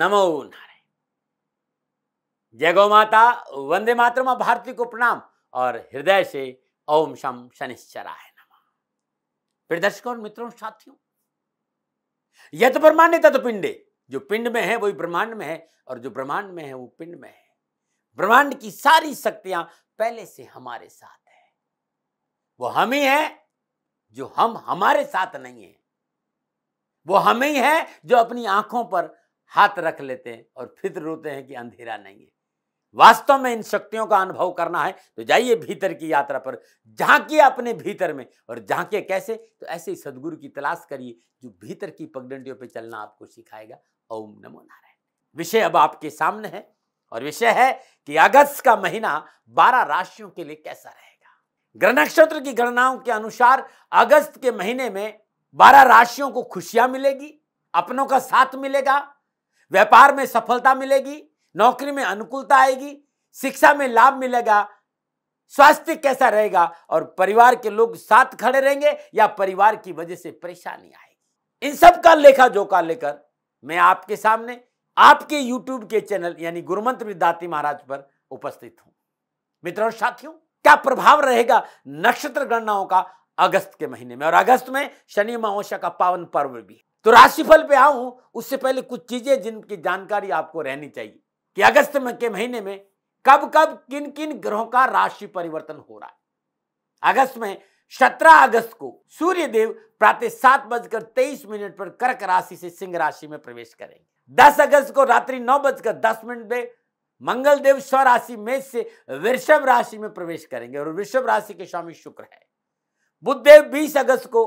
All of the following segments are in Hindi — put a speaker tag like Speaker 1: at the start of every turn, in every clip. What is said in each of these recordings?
Speaker 1: नमो नारायण जय गौ माता वंदे मातरम भारती को प्रणाम और हृदय से ओम शम शनिश्चराय नम प्रिय दर्शकों मित्रों साथियों यह तो ब्रह्मांड तत्व तो पिंड जो पिंड में है वही ब्रह्मांड में है और जो ब्रह्मांड में है वो पिंड में है ब्रह्मांड की सारी शक्तियां पहले से हमारे साथ है वो हम ही है जो हम हमारे साथ नहीं है वो हम ही है जो अपनी आंखों पर हाथ रख लेते हैं और फिर रोते हैं कि अंधेरा नहीं है वास्तव में इन शक्तियों का अनुभव करना है तो जाइए भीतर की यात्रा पर झांकिए अपने भीतर में और झांकिए कैसे तो ऐसे ही सदगुरु की तलाश करिए जो भीतर की पगडंडियों पर चलना आपको सिखाएगा ओम नमो नारायण विषय अब आपके सामने है और विषय है कि अगस्त का महीना बारह राशियों के लिए कैसा रहेगा ग्रह नक्षत्र की गणनाओं के अनुसार अगस्त के महीने में बारह राशियों को खुशियां मिलेगी अपनों का साथ मिलेगा व्यापार में सफलता मिलेगी नौकरी में अनुकूलता आएगी शिक्षा में लाभ मिलेगा स्वास्थ्य कैसा रहेगा और परिवार के लोग साथ खड़े रहेंगे या परिवार की वजह से परेशानी आएगी इन सब का लेखा जोखा लेकर मैं आपके सामने आपके YouTube के चैनल यानी गुरुमंत्र विद्यार्थी महाराज पर उपस्थित हूं मित्रों साथियों क्या प्रभाव रहेगा नक्षत्र गणनाओं का अगस्त के महीने में और अगस्त में शनि महोत्सव का पावन पर्व भी तो राशिफल पे आऊं उससे पहले कुछ चीजें जिनकी जानकारी आपको रहनी चाहिए कि अगस्त में के महीने में कब कब किन किन ग्रहों का राशि परिवर्तन हो रहा है अगस्त में सत्रह अगस्त को सूर्य देव प्रातः सात बजकर तेईस मिनट पर कर्क राशि से सिंह राशि में प्रवेश करेंगे दस अगस्त को रात्रि नौ बजकर दस मिनट में मंगल देव स्व राशि मेष से वृषभ राशि में प्रवेश करेंगे और वृषभ राशि के स्वामी शुक्र है बुद्धदेव बीस अगस्त को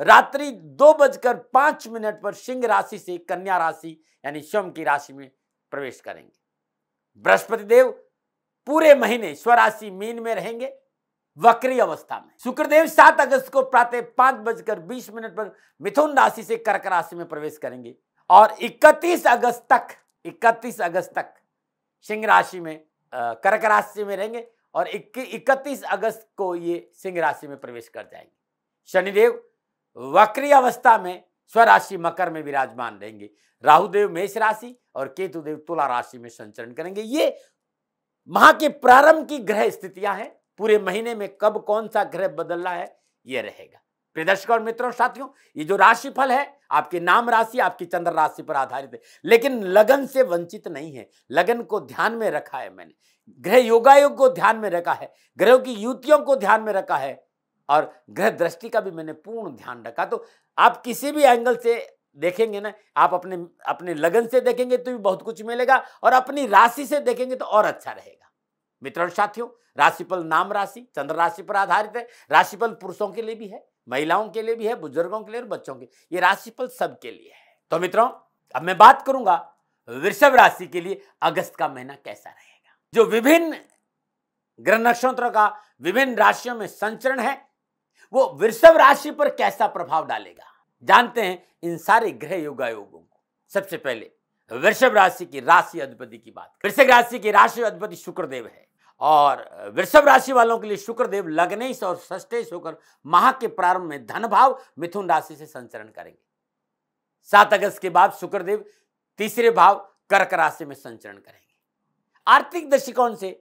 Speaker 1: रात्रि दो बजकर पांच मिनट पर सिंह राशि से कन्या राशि यानी स्वयं की राशि में प्रवेश करेंगे बृहस्पति देव पूरे महीने स्वराशि मीन में रहेंगे वक्री अवस्था में शुक्रदेव सात अगस्त को प्रातः पांच बजकर बीस मिनट पर मिथुन राशि से कर्क राशि में प्रवेश करेंगे और 31 अगस्त तक 31 अगस्त तक सिंह राशि में कर्क राशि में रहेंगे और इकतीस अगस्त को ये सिंह राशि में प्रवेश कर जाएंगे शनिदेव वक्री अवस्था में स्वराशि मकर में विराजमान रहेंगे राहुदेव मेष राशि और केतुदेव तुला राशि में संचरण करेंगे ये माह के प्रारंभ की ग्रह स्थितियां हैं पूरे महीने में कब कौन सा ग्रह बदलना है यह रहेगा प्रिय और मित्रों साथियों ये जो राशिफल है आपके नाम राशि आपकी चंद्र राशि पर आधारित है लेकिन लगन से वंचित नहीं है लगन को ध्यान में रखा है मैंने ग्रह योगायोग को ध्यान में रखा है ग्रहों की युतियों को ध्यान में रखा है और ग्रह दृष्टि का भी मैंने पूर्ण ध्यान रखा तो आप किसी भी एंगल से देखेंगे ना आप अपने अपने लगन से देखेंगे तो भी बहुत कुछ मिलेगा और अपनी राशि से देखेंगे तो और अच्छा रहेगा मित्रों साथियों राशिफल नाम राशि चंद्र राशि पर आधारित है राशिफल पुरुषों के लिए भी है महिलाओं के लिए भी है बुजुर्गों के लिए और बच्चों के ये राशिफल सबके लिए है तो मित्रों अब मैं बात करूंगा वृषभ राशि के लिए अगस्त का महीना कैसा रहेगा जो विभिन्न ग्रह नक्षत्रों का विभिन्न राशियों में संचरण है वो वृषभ राशि पर कैसा प्रभाव डालेगा जानते हैं इन सारे ग्रह योगायोगों को सबसे पहले वृषभ राशि की राशि अधिपति की बात वृषभ राशि की राशि अधिपति शुक्रदेव है और वृषभ राशि वालों के लिए शुक्रदेव लग्नेश और षष्टेश होकर माह के प्रारंभ में धन भाव मिथुन राशि से संचरण करेंगे सात अगस्त के बाद शुक्रदेव तीसरे भाव कर्क राशि में संचरण करेंगे आर्थिक दृष्टिकोण से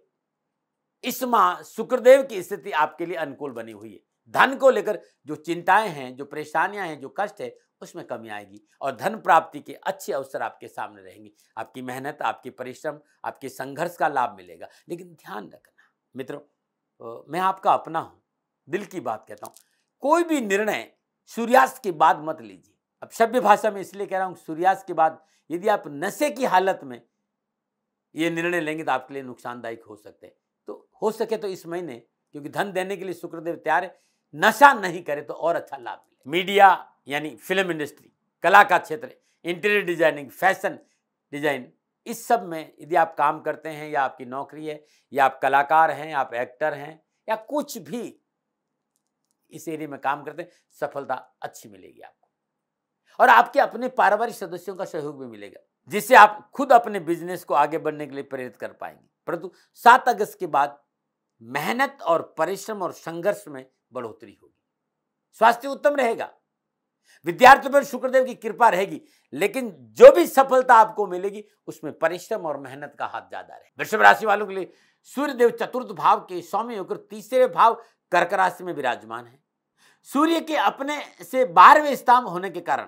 Speaker 1: इस माह शुक्रदेव की स्थिति आपके लिए अनुकूल बनी हुई है धन को लेकर जो चिंताएं हैं जो परेशानियां हैं जो कष्ट है उसमें कमी आएगी और धन प्राप्ति के अच्छे अवसर आपके सामने रहेंगे आपकी मेहनत आपके परिश्रम आपके संघर्ष का लाभ मिलेगा लेकिन ध्यान रखना मित्रों मैं आपका अपना हूँ दिल की बात कहता हूँ कोई भी निर्णय सूर्यास्त के बाद मत लीजिए अब सभ्य भाषा में इसलिए कह रहा हूँ सूर्यास्त के बाद यदि आप नशे की हालत में ये निर्णय लेंगे तो आपके लिए नुकसानदायक हो सकते हैं तो हो सके तो इस महीने क्योंकि धन देने के लिए शुक्रदेव तैयार है नशा नहीं करे तो और अच्छा लाभ मिले मीडिया यानी फिल्म इंडस्ट्री कला का क्षेत्र इंटीरियर डिजाइनिंग फैशन डिजाइन इस सब में यदि आप काम करते हैं या आपकी नौकरी है या आप कलाकार हैं आप एक्टर हैं या कुछ भी इस एरिया में काम करते हैं सफलता अच्छी मिलेगी आपको और आपके अपने पारिवारिक सदस्यों का सहयोग भी मिलेगा जिससे आप खुद अपने बिजनेस को आगे बढ़ने के लिए प्रेरित कर पाएंगे परंतु सात अगस्त के बाद मेहनत और परिश्रम और संघर्ष में बढ़ोतरी होगी स्वास्थ्य उत्तम रहेगा विद्यार्थियों पर शुक्रदेव की कृपा रहेगी लेकिन जो भी सफलता आपको मिलेगी उसमें परिश्रम और मेहनत का हाथ ज्यादा रहे वृषभ राशि वालों के लिए सूर्यदेव चतुर्थ भाव के स्वामी होकर तीसरे भाव कर्क राशि में विराजमान है सूर्य के अपने से बारहवें स्थान होने के कारण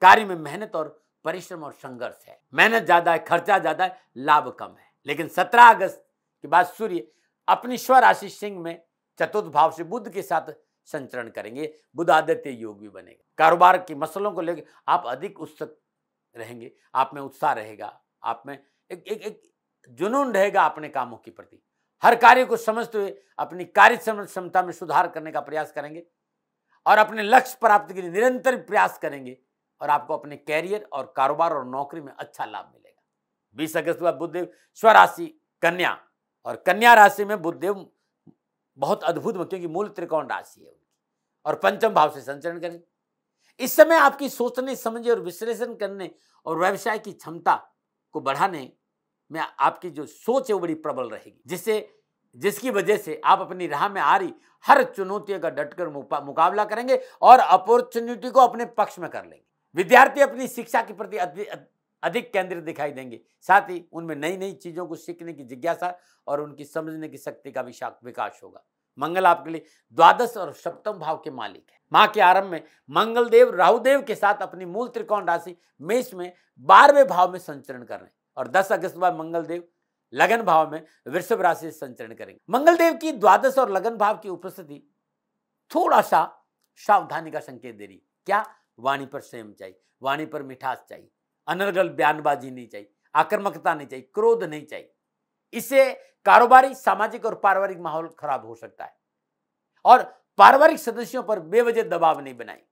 Speaker 1: कार्य में मेहनत और परिश्रम और संघर्ष है मेहनत ज्यादा है खर्चा ज्यादा है लाभ कम है लेकिन सत्रह अगस्त के बाद सूर्य अपनी स्वराशि सिंह में चतुर्थ भाव से बुद्ध के साथ संचरण करेंगे बुद्ध आदित्य योग भी बनेगा कारोबार के मसलों को लेकर आप अधिक उत्सुक रहेंगे आप में उत्साह रहेगा आप में एक एक एक जुनून रहेगा अपने कामों के प्रति हर कार्य को समझते हुए अपनी कार्य क्षमता में सुधार करने का प्रयास करेंगे और अपने लक्ष्य प्राप्ति के लिए निरंतर प्रयास करेंगे और आपको अपने कैरियर और कारोबार और नौकरी में अच्छा लाभ मिलेगा बीस अगस्त के बाद बुद्धदेव स्वराशि कन्या और कन्या राशि में बुद्धदेव बहुत अद्भुत क्योंकि मूल त्रिकोण राशि है उनकी और पंचम भाव से संचरण करें इस समय आपकी सोचने समझने और विश्लेषण करने और व्यवसाय की क्षमता को बढ़ाने में आपकी जो सोच है वो बड़ी प्रबल रहेगी जिससे जिसकी वजह से आप अपनी राह में आ रही हर चुनौतियों का डटकर मुकाबला करेंगे और अपॉर्चुनिटी को अपने पक्ष में कर लेंगे विद्यार्थी अपनी शिक्षा के प्रति अधिक केंद्रित दिखाई देंगे साथ ही उनमें नई नई चीज़ों को सीखने की जिज्ञासा और उनकी समझने की शक्ति का विकास होगा मंगल आपके लिए द्वादश और सप्तम भाव के मालिक है माह के आरंभ में मंगलदेव राहुदेव के साथ अपनी मूल त्रिकोण राशि मेष में बारहवें भाव में संचरण कर रहे हैं और 10 अगस्त बाद मंगलदेव लगन भाव में वृषभ राशि से संचरण करेंगे मंगलदेव की द्वादश और लगन भाव की उपस्थिति थोड़ा सा सावधानी का संकेत दे रही क्या वाणी पर संयम चाहिए वाणी पर मिठास चाहिए अनर्गल बयानबाजी नहीं चाहिए आक्रमकता नहीं चाहिए क्रोध नहीं चाहिए इससे कारोबारी सामाजिक और पारिवारिक माहौल खराब हो सकता है और पारिवारिक सदस्यों पर बेवजह दबाव नहीं बनाए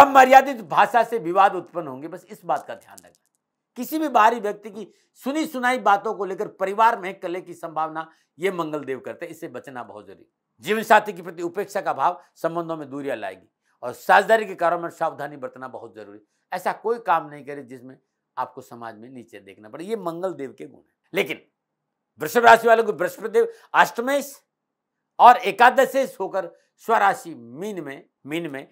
Speaker 1: अमर्यादित भाषा से विवाद उत्पन्न होंगे बस इस बात का ध्यान रखना किसी भी बाहरी व्यक्ति की सुनी सुनाई बातों को लेकर परिवार में कले की संभावना ये मंगलदेव करते हैं इससे बचना बहुत जरूरी जीवन साथी के प्रति उपेक्षा का भाव संबंधों में दूरियां लाएगी और साझेदारी के कारण में सावधानी बरतना बहुत जरूरी ऐसा कोई काम नहीं करे जिसमें आपको समाज में नीचे देखना पड़े ये मंगल देव के गुण है लेकिन वृषभ राशि वालों को बृहस्पति देव अष्टमेश और एकादशेश होकर स्वराशि मीन में मीन में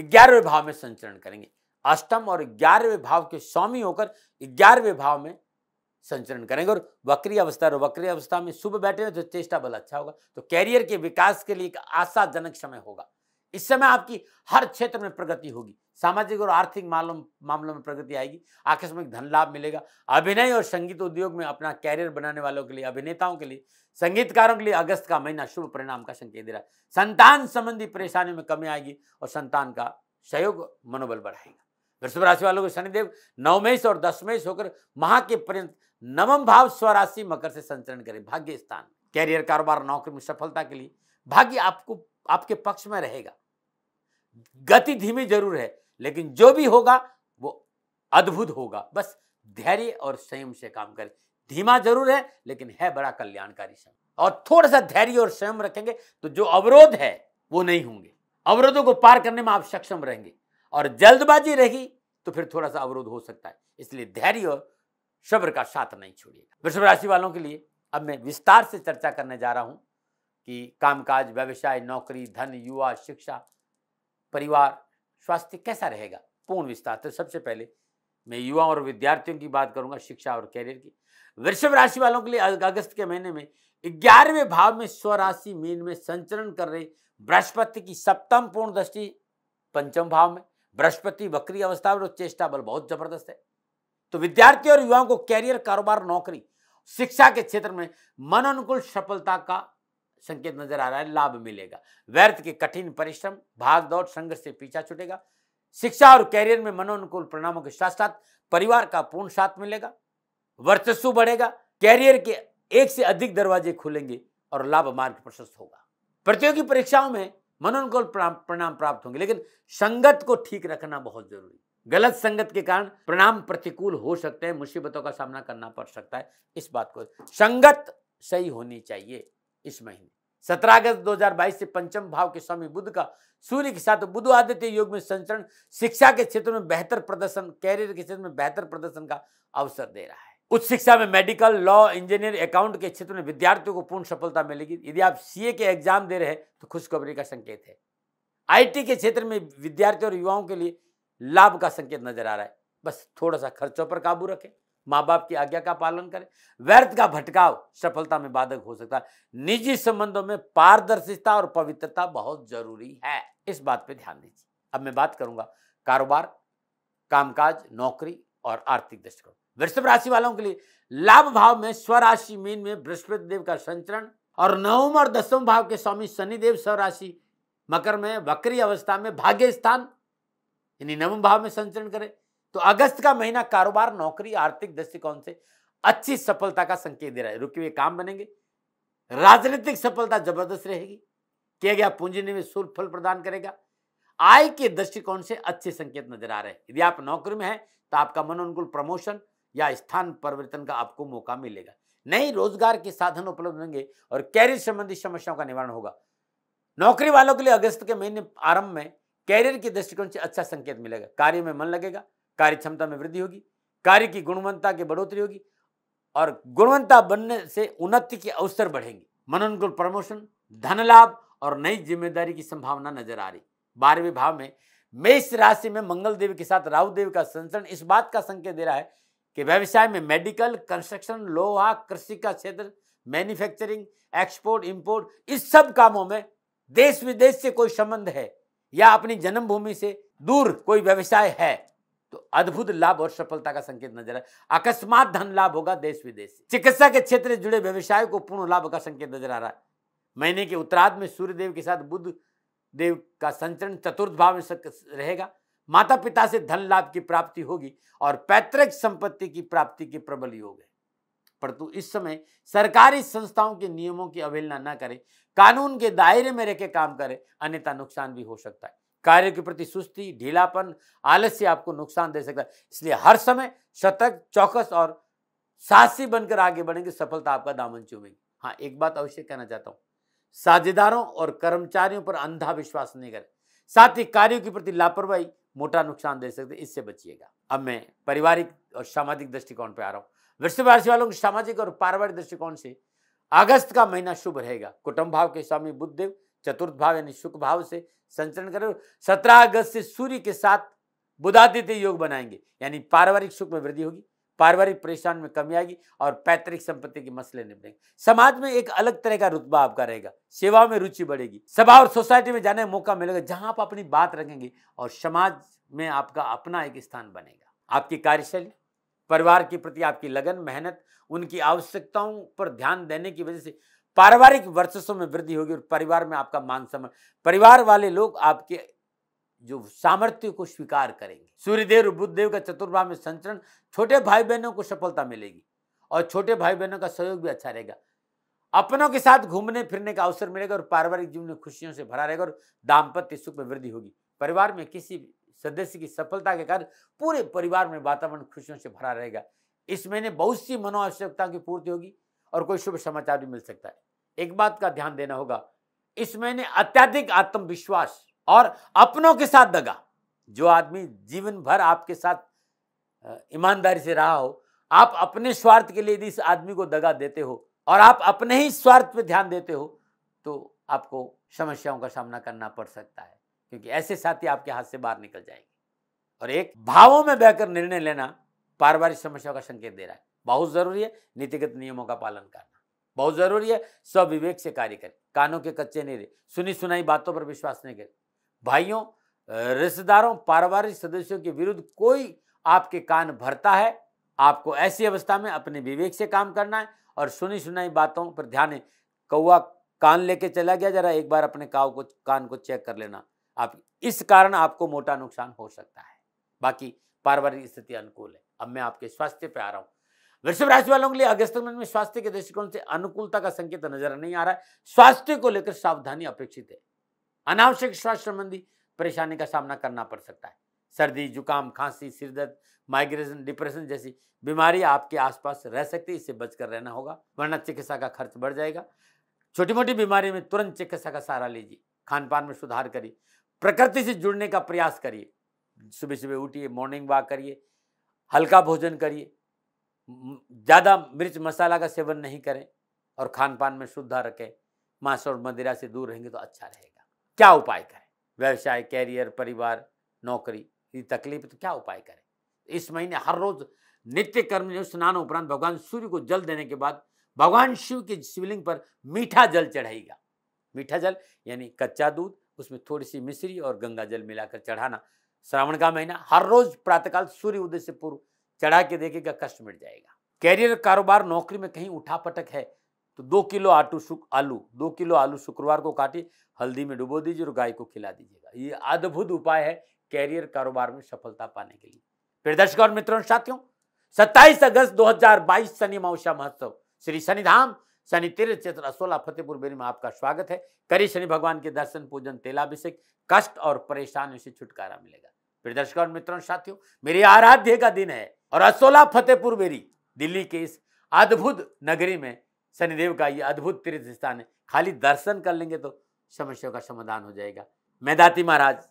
Speaker 1: ग्यारहवें भाव में संचरण करेंगे अष्टम और ग्यारहवें भाव के स्वामी होकर ग्यारहवें भाव में संचरण करेंगे और वक्री अवस्था और वक्री अवस्था में शुभ बैठे तो चेष्टा बल अच्छा होगा तो कैरियर के विकास के लिए एक आशाजनक समय होगा इस समय आपकी हर क्षेत्र में प्रगति होगी सामाजिक और आर्थिक मामलों मामलों में प्रगति आएगी आकस्मिक धन लाभ मिलेगा अभिनय और संगीत उद्योग में अपना कैरियर बनाने वालों के लिए अभिनेताओं के लिए संगीतकारों के लिए अगस्त का महीना शुभ परिणाम का संकेत दे रहा है संतान संबंधी परेशानियों में कमी आएगी और संतान का सहयोग मनोबल बढ़ाएगा वृषभ राशि वालों को शनिदेव नवमेश और दसमेश होकर माह के पर्यंत नवम भाव स्वराशि मकर से संचरण करें भाग्य स्थान कैरियर कारोबार नौकरी में सफलता के लिए भाग्य आपको आपके पक्ष में रहेगा गति धीमी जरूर है लेकिन जो भी होगा वो अद्भुत होगा बस धैर्य और संयम से काम करें धीमा जरूर है लेकिन है बड़ा कल्याणकारी समय और थोड़ा सा धैर्य और संयम रखेंगे तो जो अवरोध है वो नहीं होंगे अवरोधों को पार करने में आप सक्षम रहेंगे और जल्दबाजी रहेगी तो फिर थोड़ा सा अवरोध हो सकता है इसलिए धैर्य और शब्र का साथ नहीं छोड़िएगा वृषभ राशि वालों के लिए अब मैं विस्तार से चर्चा करने जा रहा हूं कि कामकाज व्यवसाय नौकरी धन युवा शिक्षा परिवार स्वास्थ्य कैसा रहेगा पूर्ण विस्तार तो सबसे पहले मैं युवा और विद्यार्थियों की बात करूंगा शिक्षा और कैरियर की वृषभ राशि वालों के लिए अगस्त के महीने में ग्यारहवें भाव में स्वराशि मीन में संचरण कर रहे बृहस्पति की सप्तम पूर्ण दृष्टि पंचम भाव में बृहस्पति वक्री अवस्था में चेष्टा बल बहुत जबरदस्त है तो विद्यार्थी और युवाओं को कैरियर कारोबार नौकरी शिक्षा के क्षेत्र में मन अनुकूल सफलता का संकेत नजर आ रहा है लाभ मिलेगा व्यर्थ के कठिन परिश्रम भागदौड़ संघर्ष से पीछा छुटेगा शिक्षा और कैरियर में मनोनुकूल परिणामों के साथ साथ परिवार का पूर्ण साथ मिलेगा वर्चस्व बढ़ेगा कैरियर के एक से अधिक दरवाजे खुलेंगे और लाभ मार्ग प्रशस्त होगा प्रतियोगी परीक्षाओं में मनोनुकूल परिणाम प्राप्त होंगे लेकिन संगत को ठीक रखना बहुत जरूरी गलत संगत के कारण परिणाम प्रतिकूल हो सकते हैं मुसीबतों का सामना करना पड़ सकता है इस बात को संगत सही होनी चाहिए इस महीने सत्रह अगस्त 2022 से पंचम भाव के स्वामी बुद्ध का सूर्य के साथ बुद्ध आदित्य योग में संचरण शिक्षा के क्षेत्र में बेहतर प्रदर्शन कैरियर के क्षेत्र में बेहतर प्रदर्शन का अवसर दे रहा है उच्च शिक्षा में मेडिकल लॉ इंजीनियर अकाउंट के क्षेत्र में विद्यार्थियों को पूर्ण सफलता मिलेगी यदि आप सीए के एग्जाम दे रहे हैं तो खुशखबरी का संकेत है आईटी के क्षेत्र में विद्यार्थियों और युवाओं के लिए लाभ का संकेत नजर आ रहा है बस थोड़ा सा खर्चों पर काबू रखें माँ बाप की आज्ञा का पालन करें व्यर्थ का भटकाव सफलता में बाधक हो सकता है निजी संबंधों में पारदर्शिता और पवित्रता बहुत जरूरी है इस बात पर ध्यान दीजिए अब मैं बात करूंगा कारोबार कामकाज नौकरी और आर्थिक दृष्टिकोण वृषभ राशि वालों के लिए लाभ भाव में स्वराशि मीन में बृहस्पति देव का संचरण और नवम और दसम भाव के स्वामी शनिदेव स्वराशि मकर में वक्री अवस्था में भाग्य स्थान यानी नवम भाव में संचरण करें तो अगस्त का महीना कारोबार नौकरी आर्थिक दृष्टिकोण से अच्छी सफलता का संकेत दे रहा है रुके हुए काम बनेंगे राजनीतिक सफलता जबरदस्त रहेगी किया गया पूंजी निवेश शुल्क फल प्रदान करेगा आय के दृष्टिकोण से अच्छे संकेत नजर आ रहे हैं यदि आप नौकरी में हैं तो आपका मनोनुकूल प्रमोशन या स्थान परिवर्तन का आपको मौका मिलेगा नई रोजगार के साधन उपलब्ध होंगे और कैरियर संबंधी समस्याओं का निवारण होगा नौकरी वालों के लिए अगस्त के महीने आरंभ में कैरियर के दृष्टिकोण से अच्छा संकेत मिलेगा कार्य में मन लगेगा कार्य क्षमता में वृद्धि होगी कार्य की गुणवत्ता की बढ़ोतरी होगी और गुणवत्ता बनने से उन्नति के अवसर बढ़ेंगे मनोनुकूल प्रमोशन धन लाभ और नई जिम्मेदारी की संभावना नजर आ रही बारहवीं भाव में मेष राशि में मंगल देव के साथ राहु देव का संचरण इस बात का संकेत दे रहा है कि व्यवसाय में मेडिकल कंस्ट्रक्शन लोहा कृषि का क्षेत्र मैन्युफैक्चरिंग एक्सपोर्ट इंपोर्ट इस सब कामों में देश विदेश से कोई संबंध है या अपनी जन्मभूमि से दूर कोई व्यवसाय है तो अद्भुत लाभ और सफलता का संकेत नजर आए अकस्मात धन लाभ होगा देश विदेश चिकित्सा के क्षेत्र से जुड़े व्यवसाय को पूर्ण लाभ का संकेत नजर आ रहा है महीने के उत्तराध में सूर्य देव के साथ बुद्ध देव का संचरण चतुर्थ भाव में रहेगा माता पिता से धन लाभ की प्राप्ति होगी और पैतृक संपत्ति की प्राप्ति के प्रबल योग है परंतु इस समय सरकारी संस्थाओं के नियमों की अवहेलना न करें कानून के दायरे में रहकर काम करें अन्यथा नुकसान भी हो सकता है कार्य के प्रति सुस्ती ढीलापन आलस्य आपको नुकसान दे सकता है इसलिए हर समय सतर्क चौकस और साहसी बनकर आगे बढ़ेंगे सफलता आपका दामन चूमेगी हाँ एक बात अवश्य कहना चाहता हूँ साझेदारों और कर्मचारियों पर अंधा विश्वास नहीं करें साथ ही कार्यों के प्रति लापरवाही मोटा नुकसान दे सकते इससे बचिएगा अब मैं पारिवारिक और सामाजिक दृष्टिकोण पर आ रहा हूँ वृश्चिक राशि वालों के सामाजिक और पारिवारिक दृष्टिकोण से अगस्त का महीना शुभ रहेगा कुटुंब भाव के स्वामी बुद्धदेव चतुर्थ भाव यानी शुक्र भाव से संचरण करें सत्रह अगस्त से सूर्य के साथ बुधादित्य योग बनाएंगे यानी पारिवारिक सुख में वृद्धि होगी पारिवारिक परेशान में कमी आएगी और पैतृक संपत्ति के मसले निपटेंगे समाज में एक अलग तरह का रुतबा आपका रहेगा सेवाओं में रुचि बढ़ेगी सभा और सोसाइटी में जाने का मौका मिलेगा जहां आप अपनी बात रखेंगे और समाज में आपका अपना एक स्थान बनेगा आपकी कार्यशैली परिवार के प्रति आपकी लगन मेहनत उनकी आवश्यकताओं पर ध्यान देने की वजह से पारिवारिक वर्चस्व में वृद्धि होगी और परिवार में आपका मान सम्मान परिवार वाले लोग आपके जो सामर्थ्य को स्वीकार करेंगे सूर्यदेव और बुद्धदेव का चतुर्भाव में संचरण छोटे भाई बहनों को सफलता मिलेगी और छोटे भाई बहनों का सहयोग भी अच्छा रहेगा अपनों के साथ घूमने फिरने का अवसर मिलेगा और पारिवारिक जीवन में खुशियों से भरा रहेगा और दाम्पत्य सुख में वृद्धि होगी परिवार में किसी सदस्य की सफलता के कारण पूरे परिवार में वातावरण खुशियों से भरा रहेगा इस महीने बहुत सी मनोआवश्यकताओं की पूर्ति होगी और कोई शुभ समाचार भी मिल सकता है एक बात का ध्यान देना होगा इस महीने अत्यधिक आत्मविश्वास और अपनों के साथ दगा जो आदमी जीवन भर आपके साथ ईमानदारी से रहा हो आप अपने स्वार्थ के लिए यदि इस आदमी को दगा देते हो और आप अपने ही स्वार्थ पर ध्यान देते हो तो आपको समस्याओं का सामना करना पड़ सकता है क्योंकि ऐसे साथी आपके हाथ से बाहर निकल जाएंगे और एक भावों में बहकर निर्णय लेना पारिवारिक समस्याओं का संकेत दे रहा है बहुत ज़रूरी है नीतिगत नियमों का पालन करना बहुत ज़रूरी है स्विवेक से कार्य करें कानों के कच्चे नहीं रहे सुनी सुनाई बातों पर विश्वास नहीं करें भाइयों रिश्तेदारों पारिवारिक सदस्यों के विरुद्ध कोई आपके कान भरता है आपको ऐसी अवस्था में अपने विवेक से काम करना है और सुनी सुनाई बातों पर ध्यान है कौआ कान लेके चला गया जरा एक बार अपने काव को कान को चेक कर लेना आप इस कारण आपको मोटा नुकसान हो सकता है बाकी पारिवारिक स्थिति अनुकूल है अब मैं आपके स्वास्थ्य पे आ रहा हूँ वृषभ राशि वालों के लिए अगस्त महीने में स्वास्थ्य के दृष्टिकोण से अनुकूलता का संकेत नजर नहीं आ रहा है स्वास्थ्य को लेकर सावधानी अपेक्षित है अनावश्यक स्वास्थ्य संबंधी परेशानी का सामना करना पड़ सकता है सर्दी जुकाम खांसी सिरदर्द माइग्रेशन डिप्रेशन जैसी बीमारी आपके आसपास रह सकती है इससे बचकर रहना होगा वरना चिकित्सा का खर्च बढ़ जाएगा छोटी मोटी बीमारी में तुरंत चिकित्सा का सहारा लीजिए खान पान में सुधार करिए प्रकृति से जुड़ने का प्रयास करिए सुबह सुबह उठिए मॉर्निंग वॉक करिए हल्का भोजन करिए ज़्यादा मिर्च मसाला का सेवन नहीं करें और खान पान में शुद्धा रखें मांस और मदिरा से दूर रहेंगे तो अच्छा रहेगा क्या उपाय करें व्यवसाय कैरियर परिवार नौकरी ये तकलीफ तो क्या उपाय करें इस महीने हर रोज नित्य कर्म स्नान उपरांत भगवान सूर्य को जल देने के बाद भगवान शिव के शिवलिंग पर मीठा जल चढ़ाएगा मीठा जल यानी कच्चा दूध उसमें थोड़ी सी मिश्री और गंगा जल मिलाकर चढ़ाना श्रावण का महीना हर रोज प्रातःकाल सूर्य उदय से पूर्व चढ़ा के देखेगा कष्ट मिट जाएगा कैरियर कारोबार नौकरी में कहीं उठा पटक है तो दो किलो आटू सुक आलू दो किलो आलू शुक्रवार को काटिए हल्दी में डुबो दीजिए और गाय को खिला दीजिएगा ये अद्भुत उपाय है कैरियर कारोबार में सफलता पाने के लिए प्रिय दर्शक और मित्रों साथियों 27 अगस्त 2022 शनि माउषा महोत्सव श्री शनिधाम शनि तीर्थ क्षेत्र असोला फतेहपुर बेरी में आपका स्वागत है करी शनि भगवान के दर्शन पूजन तेलाभिषेक कष्ट और परेशानी से छुटकारा मिलेगा प्रिय दर्शक और मित्रों साथियों मेरे आराध्य का दिन है और असोला फतेहपुर बेरी दिल्ली के इस अद्भुत नगरी में शनिदेव का ये अद्भुत तीर्थ स्थान है खाली दर्शन कर लेंगे तो समस्याओं का समाधान हो जाएगा मैदाती महाराज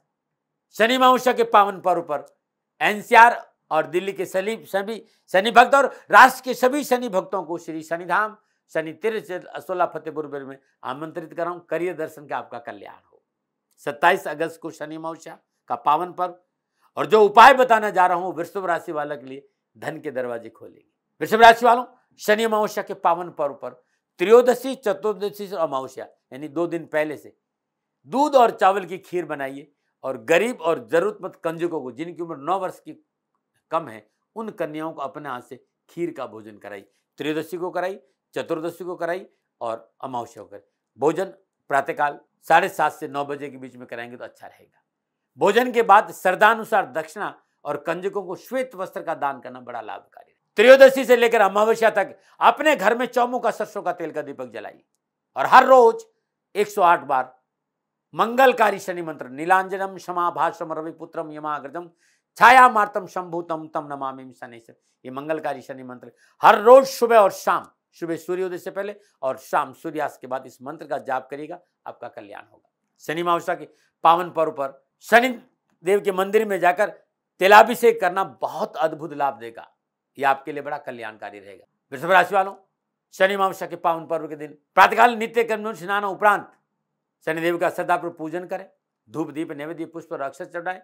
Speaker 1: शनि माउषा के पावन पर्व पर एनसीआर और दिल्ली के सभी सभी शनि भक्त और राष्ट्र के सभी शनि भक्तों को श्री शनिधाम शनि तीर्थ असोला फतेहपुर बेर में आमंत्रित कराऊ करिए करियर दर्शन के आपका कल्याण हो सत्ताईस अगस्त को शनि महोत्सव का पावन पर्व और जो उपाय बताना जा रहा हूं वृषभ राशि वाले के लिए धन के दरवाजे खोलेंगे वृषभ राशि वालों शनि अमावस्या के पावन पर्व पर त्रियोदशी चतुर्दशी और अमावस्या यानी दो दिन पहले से दूध और चावल की खीर बनाइए और गरीब और ज़रूरतमंद कंजुकों को जिनकी उम्र नौ वर्ष की कम है उन कन्याओं को अपने हाथ से खीर का भोजन कराई त्रियोदशी को कराई चतुर्दशी को कराई और अमावस्या को कराई भोजन प्रातःकाल साढ़े सात से नौ बजे के बीच में कराएंगे तो अच्छा रहेगा भोजन के बाद श्रद्धानुसार दक्षिणा और कंजकों को श्वेत वस्त्र का दान करना बड़ा लाभकारी त्रयोदशी से लेकर अमावस्या तक अपने घर में चौमू का सरसों का तेल का दीपक जलाइए और हर रोज 108 बार मंगलकारी शनि मंत्र नीलांजनम क्षमा भाषम रविपुत्रम यमाग्रजम छाया मार्तम शंभूतम तम नमामि शनि ये मंगलकारी शनि मंत्र हर रोज सुबह और शाम सुबह सूर्योदय से पहले और शाम सूर्यास्त के बाद इस मंत्र का जाप करिएगा आपका कल्याण होगा शनि मावसा के पावन पर्व पर शनि देव के मंदिर में जाकर तेलाभिषेक करना बहुत अद्भुत लाभ देगा ये आपके लिए बड़ा कल्याणकारी रहेगा वृषभ राशि वालों शनि मामशा के पावन पर्व के दिन प्रातकाल नित्य कर्म स्नान उपरांत शनिदेव का सदापुर पूजन करें धूप दीप नैवेद्य पुष्प और अक्षर चढ़ाएं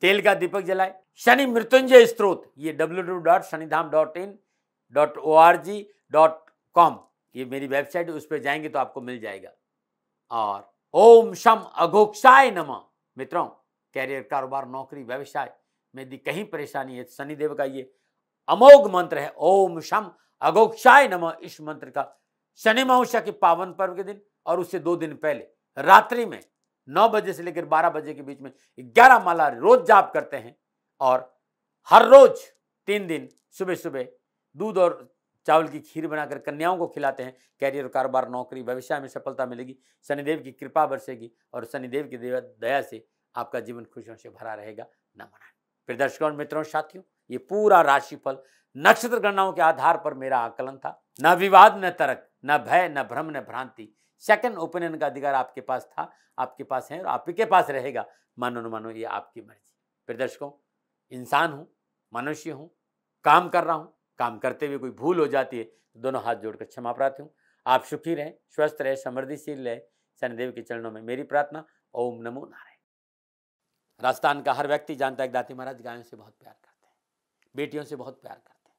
Speaker 1: तेल का दीपक जलाएं शनि मृत्युंजय स्त्रोत ये W W dot Shanidham dot in dot O R G dot com ये मेरी वेबसाइट है उस पर जाएंगे तो आपको मिल जाएगा और ओम शम अघोक्षाय नमः मित्रों कैरियर कारोबार नौकरी व्यवसाय में यदि कहीं परेशानी है शनिदेव का ये अमोघ मंत्र है ओम शम अगोक्षाय नम इस मंत्र का शनि महुषा के पावन पर्व के दिन और उससे दो दिन पहले रात्रि में नौ बजे से लेकर बारह बजे के बीच में ग्यारह माला रोज जाप करते हैं और हर रोज तीन दिन सुबह सुबह दूध और चावल की खीर बनाकर कन्याओं को खिलाते हैं कैरियर कारोबार नौकरी व्यवसाय में सफलता मिलेगी शनिदेव की कृपा बरसेगी और शनिदेव की दया से आपका जीवन खुशियों से भरा रहेगा न मना फिर दर्शकों और मित्रों साथियों ये पूरा राशिफल नक्षत्र गणनाओं के आधार पर मेरा आकलन था न विवाद न तर्क न भय न भ्रम न भ्रांति सेकंड ओपिनियन का अधिकार आपके पास था आपके पास है और आपके पास रहेगा मानो न मानो ये आपकी मर्जी फिर दर्शकों इंसान हूँ मनुष्य हूँ काम कर रहा हूँ काम करते हुए कोई भूल हो जाती है तो दोनों हाथ जोड़कर क्षमा प्रार्थी हूँ आप सुखी रहें स्वस्थ रहें समृद्धिशील रहें शनिदेव के चरणों में मेरी प्रार्थना ओम नमो नारायण राजस्थान का हर व्यक्ति जानता है कि दाती महाराज गायों से बहुत प्यार करते हैं बेटियों से बहुत प्यार करते हैं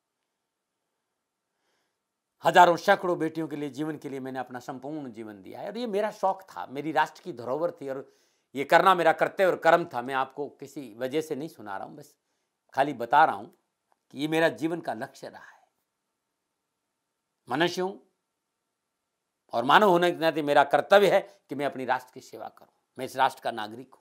Speaker 1: हजारों सैकड़ों बेटियों के लिए जीवन के लिए मैंने अपना संपूर्ण जीवन दिया है और ये मेरा शौक था मेरी राष्ट्र की धरोहर थी और ये करना मेरा कर्तव्य और कर्म था मैं आपको किसी वजह से नहीं सुना रहा हूँ बस खाली बता रहा हूँ कि ये मेरा जीवन का लक्ष्य रहा है मनुष्य और मानव होने के नाते मेरा कर्तव्य है कि मैं अपनी राष्ट्र की सेवा करूँ मैं इस राष्ट्र का नागरिक हूँ